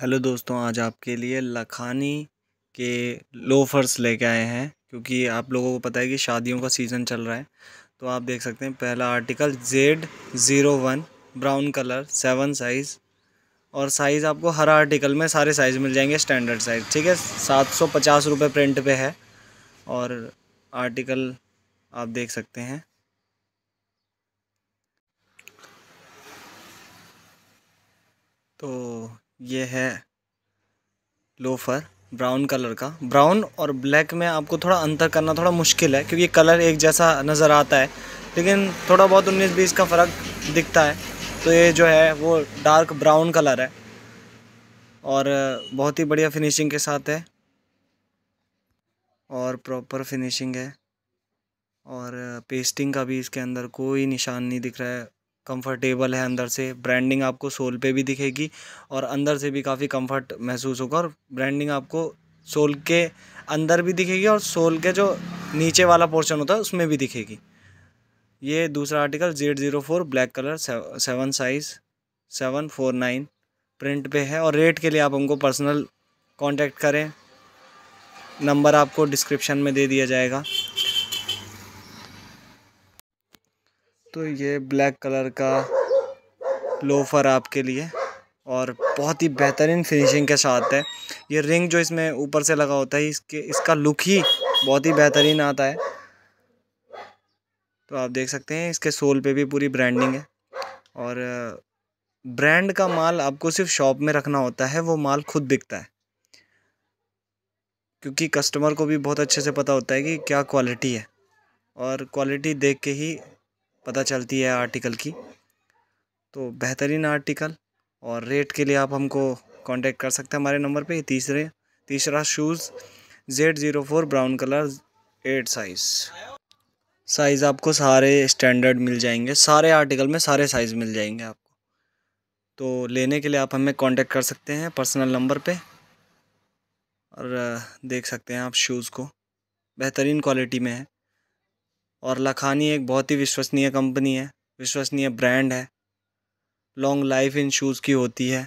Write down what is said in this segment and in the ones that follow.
hello दोस्तों आज आपके लिए लखानी के लोफर्स लेके आए हैं क्योंकि आप लोगों को पता है कि शादियों का सीज़न चल रहा है तो आप देख सकते हैं पहला article Z zero one brown colour seven size और साइज़ आपको हर आर्टिकल में सारे साइज़ मिल जाएंगे स्टैंडर्ड साइज़ ठीक है सात सौ पचास रुपये प्रिंट पे है और आर्टिकल आप देख सकते हैं तो ये है लोफर ब्राउन कलर का ब्राउन और ब्लैक में आपको थोड़ा अंतर करना थोड़ा मुश्किल है क्योंकि कलर एक जैसा नज़र आता है लेकिन थोड़ा बहुत उन्नीस बीस का फ़र्क दिखता है तो ये जो है वो डार्क ब्राउन कलर है और बहुत ही बढ़िया फिनिशिंग के साथ है और प्रॉपर फिनिशिंग है और पेस्टिंग का भी इसके अंदर कोई निशान नहीं दिख रहा है कंफर्टेबल है अंदर से ब्रांडिंग आपको सोल पे भी दिखेगी और अंदर से भी काफ़ी कंफर्ट महसूस होगा और ब्रांडिंग आपको सोल के अंदर भी दिखेगी और सोल के जो नीचे वाला पोर्शन होता है उसमें भी दिखेगी ये दूसरा article Z zero four black colour seven size seven four nine print पे है और रेट के लिए आप हमको पर्सनल कांटेक्ट करें नंबर आपको डिस्क्रिप्शन में दे दिया जाएगा तो ये ब्लैक कलर का लोफर आपके लिए और बहुत ही बेहतरीन फिनिशिंग के साथ है ये रिंग जो इसमें ऊपर से लगा होता है इसके इसका लुक ही बहुत ही बेहतरीन आता है तो आप देख सकते हैं इसके सोल पे भी पूरी ब्रांडिंग है और ब्रांड का माल आपको सिर्फ शॉप में रखना होता है वो माल खुद बिकता है क्योंकि कस्टमर को भी बहुत अच्छे से पता होता है कि क्या क्वालिटी है और क्वालिटी देख के ही पता चलती है आर्टिकल की तो बेहतरीन आर्टिकल और रेट के लिए आप हमको कांटेक्ट कर सकते हैं हमारे नंबर पे तीसरे तीसरा shoes Z zero four brown colour eight size size आपको सारे स्टैंडर्ड मिल जाएंगे सारे आर्टिकल में सारे साइज़ मिल जाएंगे आपको तो लेने के लिए आप हमें कांटेक्ट कर सकते हैं पर्सनल नंबर पे और देख सकते हैं आप शूज़ को बेहतरीन क्वालिटी में है और लखानी एक बहुत ही विश्वसनीय कंपनी है विश्वसनीय ब्रांड है लॉन्ग लाइफ इन शूज़ की होती है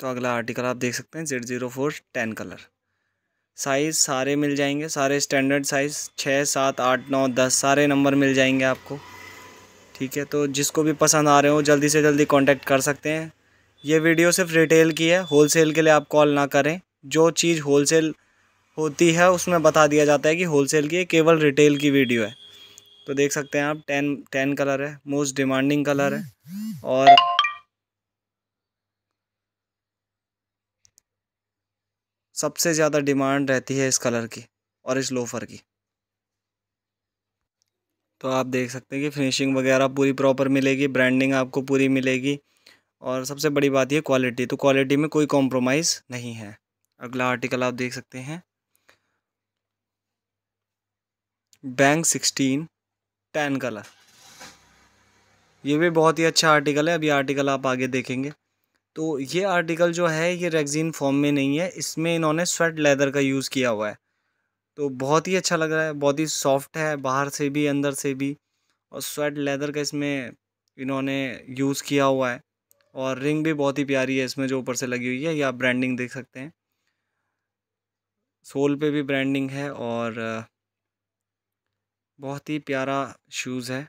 तो अगला आर्टिकल आप देख सकते हैं Z zero four ten colour size सारे मिल जाएंगे सारे स्टैंडर्ड साइज़ छः सात आठ नौ दस सारे नंबर मिल जाएंगे आपको ठीक है तो जिसको भी पसंद आ रहे हो जल्दी से जल्दी कांटेक्ट कर सकते हैं ये वीडियो सिर्फ रिटेल की है होलसेल के लिए आप कॉल ना करें जो चीज़ होलसेल होती है उसमें बता दिया जाता है कि होलसेल की केवल रिटेल की वीडियो है तो देख सकते हैं आप टेन टेन कलर है मोस्ट डिमांडिंग कलर है और सबसे ज़्यादा डिमांड रहती है इस कलर की और इस लोफर की तो आप देख सकते हैं कि फिनिशिंग वगैरह पूरी प्रॉपर मिलेगी ब्रांडिंग आपको पूरी मिलेगी और सबसे बड़ी बात यह क्वालिटी तो क्वालिटी में कोई कॉम्प्रोमाइज़ नहीं है अगला आर्टिकल आप देख सकते हैं बैंक सिक्सटीन टेन कलर ये भी बहुत ही अच्छा आर्टिकल है अभी आर्टिकल आप आगे देखेंगे तो ये आर्टिकल जो है ये रेगजीन फॉर्म में नहीं है इसमें इन्होंने स्वेट लेदर का यूज़ किया हुआ है तो बहुत ही अच्छा लग रहा है बहुत ही सॉफ्ट है बाहर से भी अंदर से भी और स्वेट लेदर का इसमें इन्होंने यूज़ किया हुआ है और रिंग भी बहुत ही प्यारी है इसमें जो ऊपर से लगी हुई है या ब्रांडिंग देख सकते हैं सोल पे भी ब्रांडिंग है और बहुत ही प्यारा शूज़ है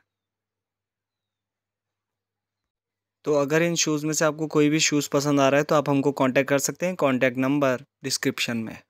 तो अगर इन शूज़ में से आपको कोई भी शूज़ पसंद आ रहा है तो आप हमको कांटेक्ट कर सकते हैं कांटेक्ट नंबर डिस्क्रिप्शन में